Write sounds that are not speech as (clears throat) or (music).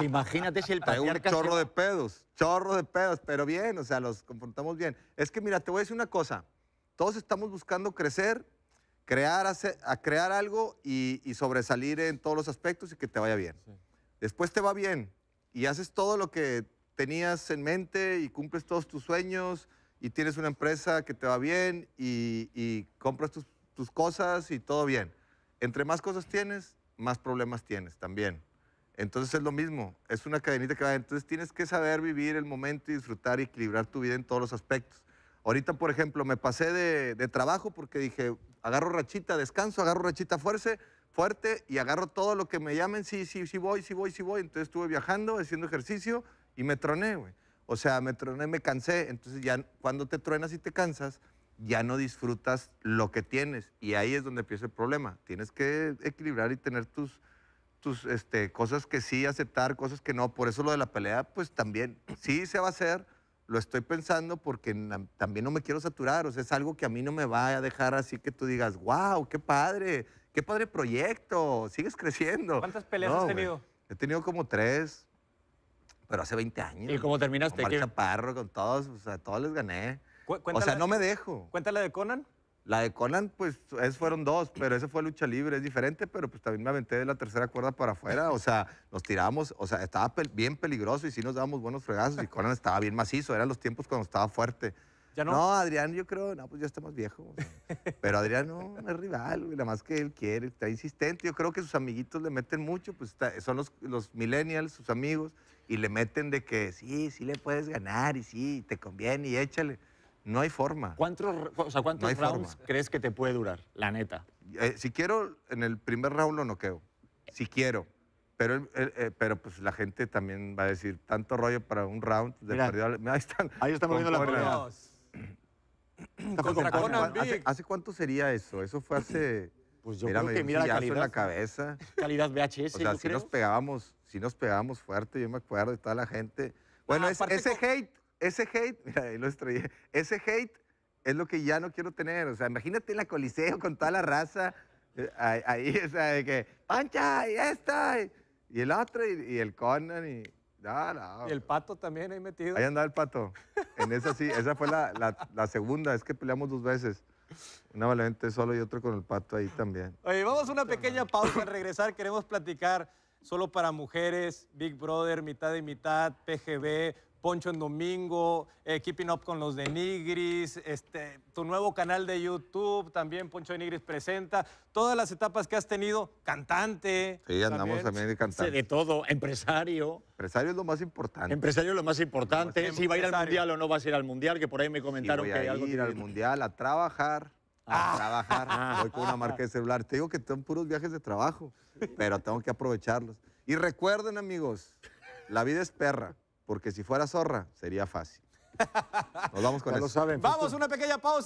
imagínate si el patriarca... Un chorro de pedos, chorro de pedos, pero bien, o sea, los confrontamos bien. Es que mira, te voy a decir una cosa. Todos estamos buscando crecer, crear, a crear algo y, sobresalir en todos los aspectos y que te vaya bien. Después te va bien y haces todo lo que tenías en mente y cumples todos tus sueños y tienes una empresa que te va bien y, compras tus, tus cosas y todo bien. Entre más cosas tienes, más problemas tienes también. Entonces es lo mismo, es una cadenita que va. Entonces tienes que saber vivir el momento y disfrutar y equilibrar tu vida en todos los aspectos. Ahorita, por ejemplo, me pasé de, trabajo porque dije, agarro rachita, descanso, agarro rachita fuerte, fuerte y agarro todo lo que me llamen, sí, sí, sí voy, sí voy, sí voy. Entonces estuve viajando, haciendo ejercicio y me troné, güey. O sea, me troné, me cansé. Entonces ya cuando te truenas y te cansas, ya no disfrutas lo que tienes. Y ahí es donde empieza el problema. Tienes que equilibrar y tener tus tus este, cosas que sí aceptar, cosas que no. Por eso lo de la pelea, pues también sí se va a hacer. Lo estoy pensando porque también no me quiero saturar. O sea, es algo que a mí no me vaya a dejar así que tú digas, wow, qué padre, qué padre proyecto, sigues creciendo. ¿Cuántas peleas has tenido? He tenido como tres, pero hace 20 años. ¿Y cómo terminaste? Con Chaparro, con todos, o sea, todos les gané. o sea, no me dejo. Cuéntale de Conan. La de Conan, pues es, fueron dos, pero ese fue lucha libre, es diferente, pero pues también me aventé de la tercera cuerda para afuera, o sea, nos tiramos, o sea, estaba bien peligroso y sí nos dábamos buenos fregazos y Conan estaba bien macizo, eran los tiempos cuando estaba fuerte. ¿Ya no? Adrián, yo creo, no, pues ya está más viejo. Pero Adrián no, es rival, nada más que él quiere, está insistente. Yo creo que sus amiguitos le meten mucho, pues son los, los millennials, sus amigos, y le meten de que sí, sí le puedes ganar y sí, te conviene y échale. No hay forma. ¿Cuántos, rounds crees que te puede durar, la neta? Eh, si quiero, en el primer round lo noqueo. Si quiero. Pero, eh, pero pues la gente también va a decir, tanto rollo para un round de Ahí están. Ahí moviendo las manos. ¿Hace, cuánto sería eso? Eso fue hace... (clears throat) Pues yo creo que mira la calidad. en la cabeza. Calidad VHS, O sea, nos pegábamos, si nos pegábamos fuerte, yo me acuerdo, de toda la gente. Bueno, ah, ese hate ese hate, (laughs) mira, ahí lo estrellé, ese hate es lo que ya no quiero tener. O sea, imagínate en la Coliseo con toda la raza, eh, ahí, (laughs) o sea, de que, ¡Pancha! Y esta, y, el otro, y, el Conan, y. Y el pato también ahí metido. Ahí andaba el pato. En esa sí, esa fue la, la, segunda, es que peleamos dos veces. Una valiente solo y otro con el pato ahí también. Oye, vamos a una pequeña pausa. Al regresar queremos platicar solo para mujeres, Big Brother, mitad y mitad, PGB, Poncho en Domingo, eh, Keeping Up con los de Nigris, este, tu nuevo canal de YouTube, también Poncho de presenta, todas las etapas que has tenido, cantante. Sí, andamos también, de cantante. De todo, empresario. Empresario es lo más importante. Empresario es lo más importante. si va a ir al mundial o no va a ir al mundial, que por ahí me comentaron que a que hay algo. ir al mundial a trabajar a ah. trabajar. Ah. Voy con una marca de celular. Te digo que son puros viajes de trabajo, pero tengo que aprovecharlos. Y recuerden, amigos, la vida es perra, porque si fuera zorra, sería fácil. Nos vamos con Vamos, una pequeña pausa.